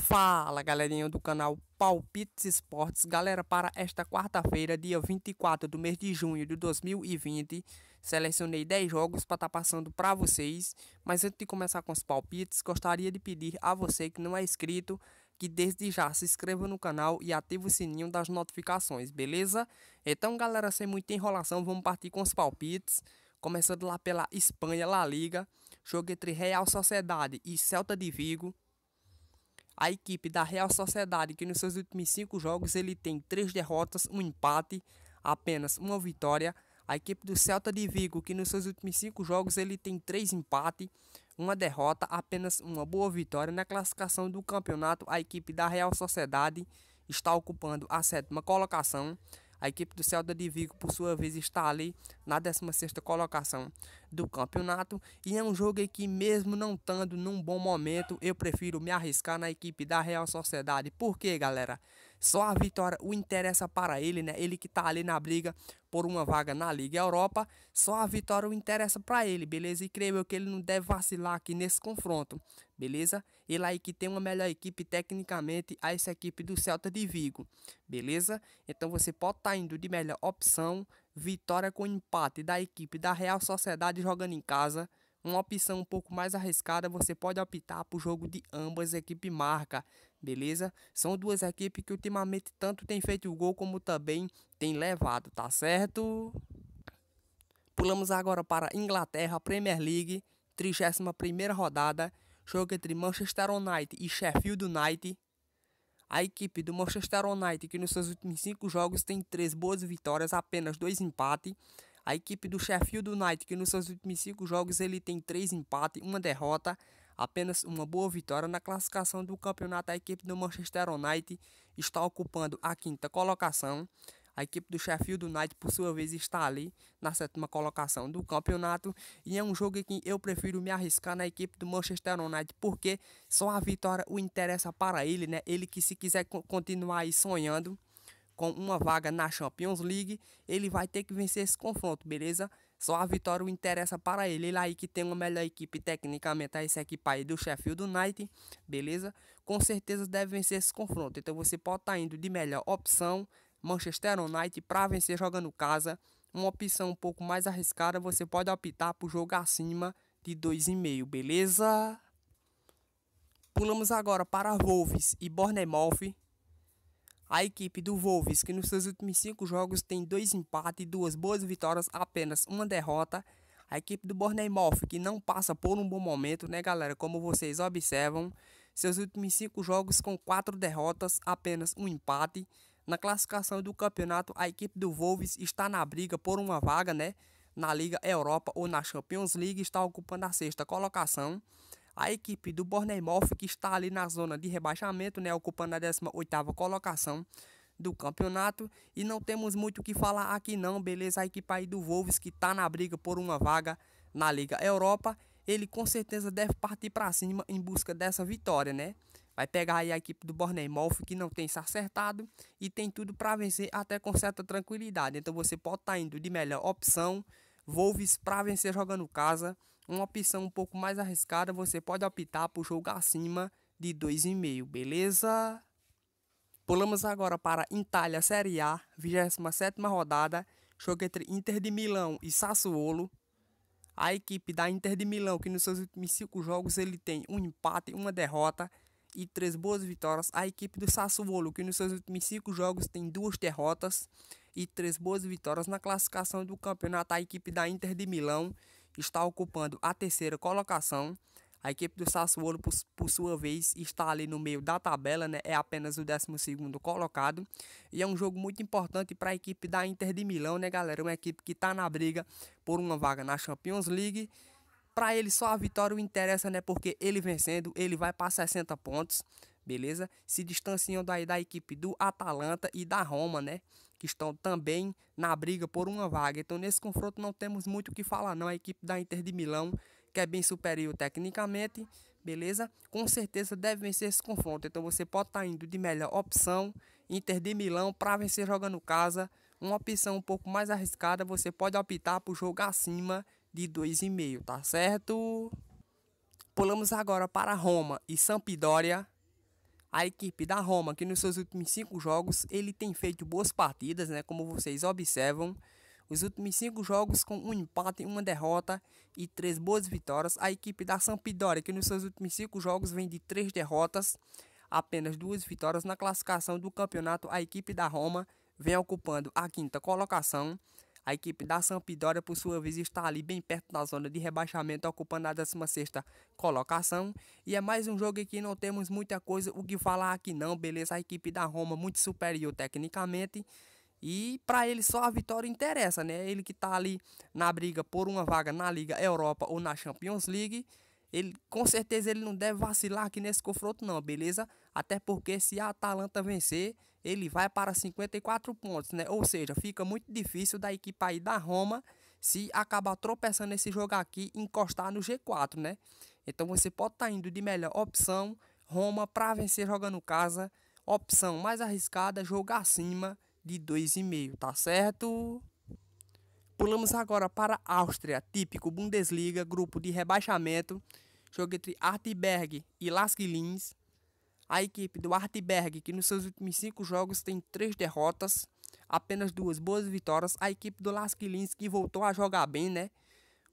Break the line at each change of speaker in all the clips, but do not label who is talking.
Fala galerinha do canal Palpites Esportes, galera, para esta quarta-feira, dia 24 do mês de junho de 2020, selecionei 10 jogos para estar tá passando para vocês, mas antes de começar com os palpites, gostaria de pedir a você que não é inscrito, que desde já se inscreva no canal e ative o sininho das notificações, beleza? Então galera, sem muita enrolação, vamos partir com os palpites, começando lá pela Espanha, La Liga, jogo entre Real Sociedade e Celta de Vigo, a equipe da Real Sociedade, que nos seus últimos cinco jogos ele tem três derrotas, um empate, apenas uma vitória. A equipe do Celta de Vigo, que nos seus últimos cinco jogos ele tem três empates, uma derrota, apenas uma boa vitória. Na classificação do campeonato, a equipe da Real Sociedade está ocupando a sétima colocação. A equipe do Celta de Vigo, por sua vez, está ali na 16ª colocação do campeonato e é um jogo em que mesmo não estando num bom momento, eu prefiro me arriscar na equipe da Real Sociedade. Por quê, galera? Só a vitória o interessa é para ele, né? Ele que tá ali na briga por uma vaga na Liga Europa, só a vitória o interessa é para ele, beleza? E creio eu que ele não deve vacilar aqui nesse confronto, beleza? Ele aí que tem uma melhor equipe tecnicamente a essa equipe do Celta de Vigo, beleza? Então você pode estar tá indo de melhor opção, vitória com empate da equipe da Real Sociedade jogando em casa, uma opção um pouco mais arriscada, você pode optar o jogo de ambas equipe marca beleza? São duas equipes que ultimamente tanto tem feito o gol como também tem levado, tá certo? Pulamos agora para Inglaterra, Premier League, 31ª rodada, jogo entre Manchester United e Sheffield United. A equipe do Manchester United, que nos seus últimos cinco jogos tem três boas vitórias, apenas dois empates. A equipe do Sheffield United, que nos seus últimos cinco jogos ele tem três empates, uma derrota. Apenas uma boa vitória na classificação do campeonato, a equipe do Manchester United está ocupando a quinta colocação. A equipe do Sheffield United, por sua vez, está ali na sétima colocação do campeonato. E é um jogo que eu prefiro me arriscar na equipe do Manchester United, porque só a vitória o interessa para ele, né? Ele que se quiser continuar aí sonhando com uma vaga na Champions League, ele vai ter que vencer esse confronto, beleza? Só a vitória o interessa para ele. Ele aí que tem uma melhor equipe tecnicamente. Esse aqui, é aí do Sheffield United, beleza? Com certeza deve vencer esse confronto. Então você pode estar tá indo de melhor opção, Manchester United, para vencer jogando casa. Uma opção um pouco mais arriscada, você pode optar por jogo acima de 2,5, beleza? Pulamos agora para Wolves e Bournemouth. A equipe do Wolves, que nos seus últimos cinco jogos tem dois empates e duas boas vitórias, apenas uma derrota. A equipe do Bournemouth, que não passa por um bom momento, né, galera? Como vocês observam, seus últimos cinco jogos com quatro derrotas, apenas um empate. Na classificação do campeonato, a equipe do Wolves está na briga por uma vaga, né? Na Liga Europa ou na Champions League, está ocupando a sexta colocação. A equipe do Bornemoth, que está ali na zona de rebaixamento, né, ocupando a 18 colocação do campeonato. E não temos muito o que falar aqui não, beleza? A equipe aí do Wolves, que está na briga por uma vaga na Liga Europa, ele com certeza deve partir para cima em busca dessa vitória, né? Vai pegar aí a equipe do Bornemoth que não tem se acertado e tem tudo para vencer até com certa tranquilidade. Então você pode estar tá indo de melhor opção, Wolves para vencer jogando casa uma opção um pouco mais arriscada, você pode optar por jogar acima de 2,5, beleza? Pulamos agora para Itália Série A, 27 rodada, jogo entre Inter de Milão e Sassuolo. A equipe da Inter de Milão, que nos seus últimos 5 jogos ele tem um empate, uma derrota e três boas vitórias. A equipe do Sassuolo, que nos seus últimos 5 jogos tem duas derrotas e três boas vitórias na classificação do campeonato. A equipe da Inter de Milão está ocupando a terceira colocação. A equipe do Sassuolo, por, por, sua vez, está ali no meio da tabela, né? É apenas o 12 colocado. E é um jogo muito importante para a equipe da Inter de Milão, né, galera? Uma equipe que está na briga por uma vaga na Champions League. Para ele, só a vitória o interessa, né? Porque ele vencendo, ele vai para 60 pontos beleza? Se distanciam daí da equipe do Atalanta e da Roma, né? Que estão também na briga por uma vaga. Então, nesse confronto não temos muito o que falar, não. A equipe da Inter de Milão, que é bem superior tecnicamente, beleza? Com certeza deve vencer esse confronto. Então, você pode estar tá indo de melhor opção, Inter de Milão, para vencer jogando casa. Uma opção um pouco mais arriscada, você pode optar por jogar acima de 2,5, tá certo? Pulamos agora para Roma e Sampdoria a equipe da Roma, que nos seus últimos cinco jogos ele tem feito boas partidas, né? Como vocês observam, os últimos cinco jogos com um empate, uma derrota e três boas vitórias. A equipe da Sampdoria, que nos seus últimos cinco jogos vem de três derrotas, apenas duas vitórias na classificação do campeonato. A equipe da Roma vem ocupando a quinta colocação. A equipe da Sampdoria, por sua vez, está ali bem perto da zona de rebaixamento, ocupando a 16 colocação. E é mais um jogo em que não temos muita coisa o que falar aqui, não, beleza? A equipe da Roma, muito superior tecnicamente. E para ele só a vitória interessa, né? Ele que está ali na briga por uma vaga na Liga Europa ou na Champions League ele com certeza ele não deve vacilar aqui nesse confronto não, beleza? Até porque se a Atalanta vencer, ele vai para 54 pontos, né? Ou seja, fica muito difícil da equipe aí da Roma se acabar tropeçando nesse jogo aqui e encostar no G4, né? Então você pode estar tá indo de melhor opção Roma para vencer jogando casa, opção mais arriscada, jogar acima de 2,5, tá certo? Pulamos agora para Áustria, típico Bundesliga, grupo de rebaixamento. Jogo entre Artberg e Lask Linz. A equipe do Artberg, que nos seus últimos cinco jogos tem três derrotas, apenas duas boas vitórias. A equipe do Laskilins, que voltou a jogar bem, né?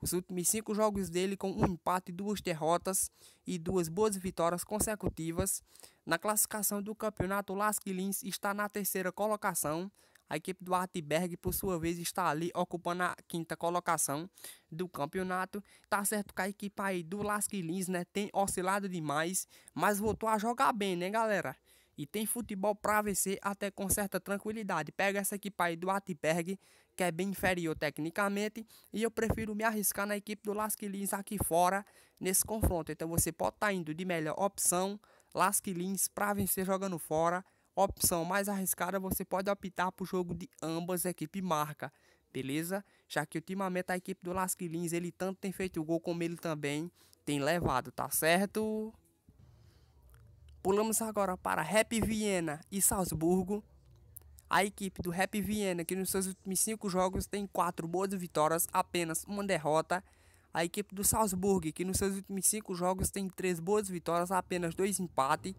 Os últimos cinco jogos dele com um empate, duas derrotas e duas boas vitórias consecutivas. Na classificação do campeonato, o Laskilins está na terceira colocação, a equipe do Artberg, por sua vez, está ali ocupando a quinta colocação do campeonato. Tá certo que a equipe aí do Lasquilins, né, tem oscilado demais, mas voltou a jogar bem, né, galera? E tem futebol para vencer até com certa tranquilidade. Pega essa equipe aí do Artberg, que é bem inferior tecnicamente, e eu prefiro me arriscar na equipe do Lins aqui fora nesse confronto. Então você pode estar tá indo de melhor opção, Lins, para vencer jogando fora opção mais arriscada, você pode optar o jogo de ambas equipe marca, beleza? Já que ultimamente a equipe do Lasquilins, ele tanto tem feito gol como ele também tem levado, tá certo? Pulamos agora para Rap Viena e Salzburgo. A equipe do Rap Viena, que nos seus últimos cinco jogos tem quatro boas vitórias, apenas uma derrota. A equipe do Salzburgo, que nos seus últimos cinco jogos tem três boas vitórias, apenas dois empates.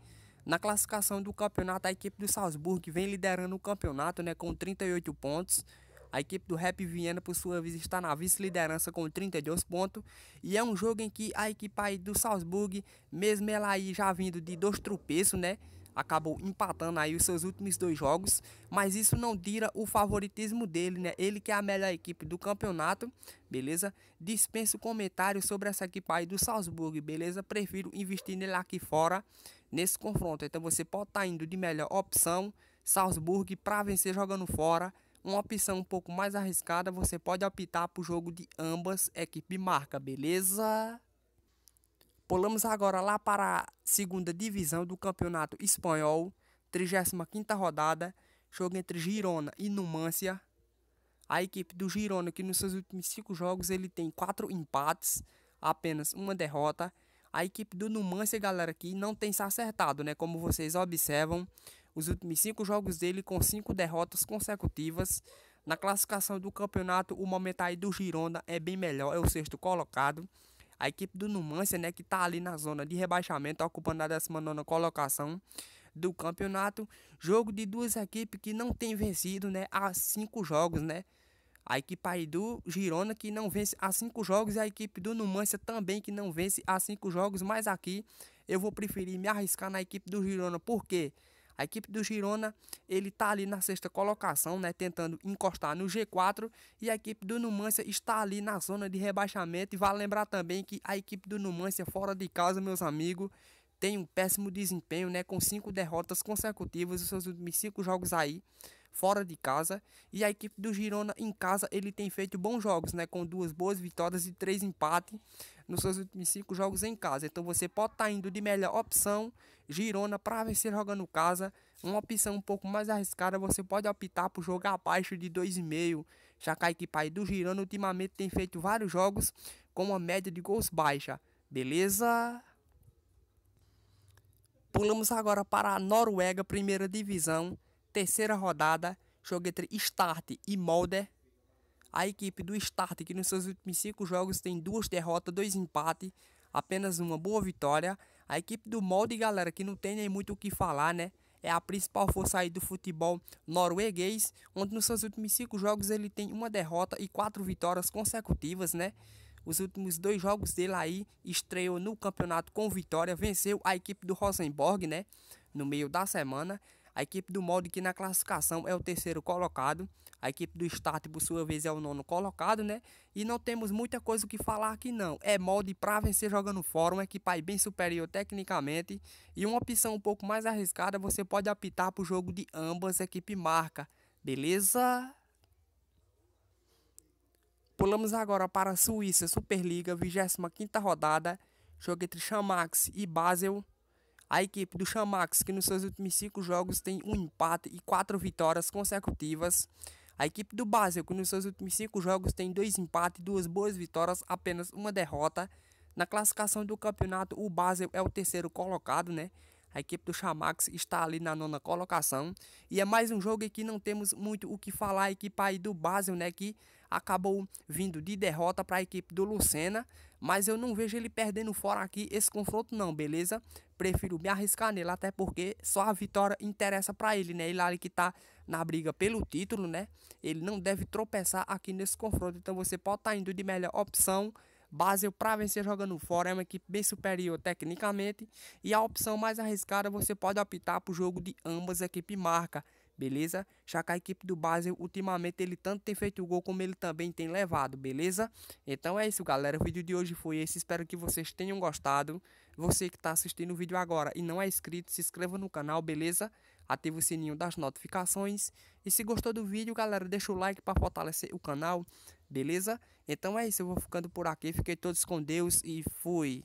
Na classificação do campeonato, a equipe do Salzburg vem liderando o campeonato né, com 38 pontos. A equipe do Rap Viena, por sua vez, está na vice-liderança com 32 pontos. E é um jogo em que a equipe aí do Salzburg, mesmo ela aí já vindo de dois tropeços, né? Acabou empatando aí os seus últimos dois jogos. Mas isso não tira o favoritismo dele, né? Ele que é a melhor equipe do campeonato, beleza? Dispenso comentário sobre essa equipe aí do Salzburg, beleza? Prefiro investir nele aqui fora nesse confronto. Então você pode estar tá indo de melhor opção, Salzburg, para vencer jogando fora. Uma opção um pouco mais arriscada, você pode optar o jogo de ambas equipe marca, beleza? Pulamos agora lá para a segunda divisão do Campeonato Espanhol, 35 rodada, jogo entre Girona e Numancia. A equipe do Girona, que nos seus últimos cinco jogos ele tem quatro empates, apenas uma derrota. A equipe do Numancia, galera, aqui não tem se acertado, né? Como vocês observam, os últimos cinco jogos dele com cinco derrotas consecutivas. Na classificação do campeonato, o momento aí do Gironda é bem melhor, é o sexto colocado. A equipe do Numancia, né, que tá ali na zona de rebaixamento, ocupando a 19 colocação do campeonato. Jogo de duas equipes que não tem vencido, né, há cinco jogos, né? a equipe do Girona que não vence há cinco jogos e a equipe do Numancia também que não vence há cinco jogos, mas aqui eu vou preferir me arriscar na equipe do Girona, porque a equipe do Girona, ele tá ali na sexta colocação, né, tentando encostar no G4 e a equipe do Numancia está ali na zona de rebaixamento e vale lembrar também que a equipe do Numancia fora de casa, meus amigos, tem um péssimo desempenho, né, com cinco derrotas consecutivas os seus últimos cinco jogos aí fora de casa. E a equipe do Girona em casa, ele tem feito bons jogos, né? Com duas boas vitórias e três empates nos seus últimos cinco jogos em casa. Então você pode estar tá indo de melhor opção, Girona, para vencer jogando casa. Uma opção um pouco mais arriscada, você pode optar por jogar abaixo de 2,5. Já que a equipe aí do Girona ultimamente tem feito vários jogos com uma média de gols baixa. Beleza? Pulamos agora para a Noruega, primeira divisão terceira rodada, jogo entre Start e Molder. A equipe do Start, que nos seus últimos cinco jogos tem duas derrotas, dois empates, apenas uma boa vitória. A equipe do Molde, galera, que não tem nem muito o que falar, né? É a principal força aí do futebol norueguês, onde nos seus últimos cinco jogos ele tem uma derrota e quatro vitórias consecutivas, né? Os últimos dois jogos dele aí estreou no campeonato com vitória, venceu a equipe do Rosenborg, né? No meio da semana. A equipe do molde que na classificação é o terceiro colocado. A equipe do Start, por sua vez, é o nono colocado, né? E não temos muita coisa o que falar aqui, não. É molde para vencer jogando fora, uma equipe aí bem superior tecnicamente. E uma opção um pouco mais arriscada, você pode apitar para o jogo de ambas equipe marca. Beleza? Pulamos agora para a Suíça Superliga, 25ª rodada. Jogo entre Chamax e Basel. A equipe do Chamax, que nos seus últimos cinco jogos tem um empate e quatro vitórias consecutivas. A equipe do Basel, que nos seus últimos cinco jogos tem dois empates, duas boas vitórias, apenas uma derrota. Na classificação do campeonato, o Basel é o terceiro colocado, né? A equipe do Chamax está ali na nona colocação. E é mais um jogo em que não temos muito o que falar. A equipe aí do Basel, né? Que acabou vindo de derrota para a equipe do Lucena. Mas eu não vejo ele perdendo fora aqui esse confronto não, beleza? Prefiro me arriscar nele, até porque só a vitória interessa para ele, né? Ele ali que tá na briga pelo título, né? Ele não deve tropeçar aqui nesse confronto. Então você pode estar tá indo de melhor opção. Basel para vencer jogando fora é uma equipe bem superior tecnicamente e a opção mais arriscada você pode optar para o jogo de ambas equipes marca beleza? Já que a equipe do Basel, ultimamente, ele tanto tem feito gol como ele também tem levado, beleza? Então é isso, galera. O vídeo de hoje foi esse. Espero que vocês tenham gostado. Você que está assistindo o vídeo agora e não é inscrito, se inscreva no canal, beleza? Ative o sininho das notificações. E se gostou do vídeo, galera, deixa o like para fortalecer o canal, beleza? Então é isso. Eu vou ficando por aqui. Fiquei todos com Deus e fui.